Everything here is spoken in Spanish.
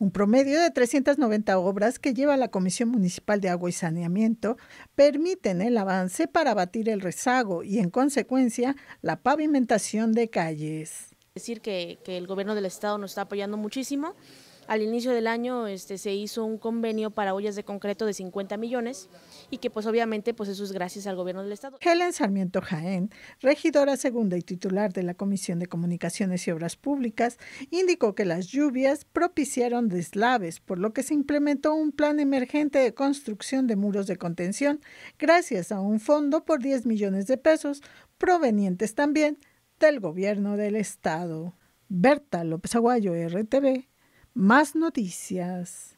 Un promedio de 390 obras que lleva la Comisión Municipal de Agua y Saneamiento permiten el avance para abatir el rezago y, en consecuencia, la pavimentación de calles. Decir que, que el gobierno del Estado nos está apoyando muchísimo al inicio del año este, se hizo un convenio para ollas de concreto de 50 millones y que pues obviamente pues eso es gracias al gobierno del estado. Helen Sarmiento Jaén, regidora segunda y titular de la Comisión de Comunicaciones y Obras Públicas, indicó que las lluvias propiciaron deslaves, por lo que se implementó un plan emergente de construcción de muros de contención gracias a un fondo por 10 millones de pesos provenientes también del gobierno del estado. Berta López Aguayo, RTV, más noticias.